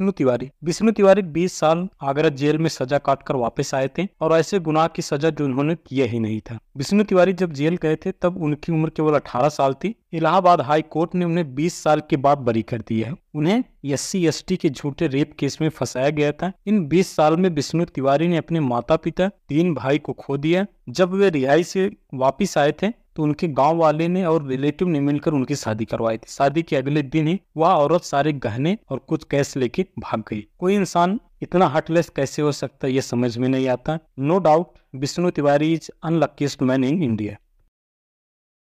विष्णु तिवारी विष्णु तिवारी 20 साल आगरा जेल में सजा काटकर वापस आए थे और ऐसे गुनाह की सजा जो उन्होंने किया ही नहीं था विष्णु तिवारी जब जेल गए थे तब उनकी उम्र केवल अठारह साल थी इलाहाबाद हाई कोर्ट ने उन्हें 20 साल के बाद बरी कर दी है उन्हें एस सी के झूठे रेप केस में फंसाया गया था इन 20 साल में विष्णु तिवारी ने अपने माता पिता तीन भाई को खो दिया जब वे रिहाई से वापिस आए थे तो उनके गांव वाले ने और रिलेटिव ने मिलकर उनकी शादी करवाई थी शादी के अगले दिन ही वह औरत सारे गहने और कुछ कैश लेके भाग गई कोई इंसान इतना हार्टलेस कैसे हो सकता है ये समझ में नहीं आता no doubt Vishnu Tiwari is unluckiest man in India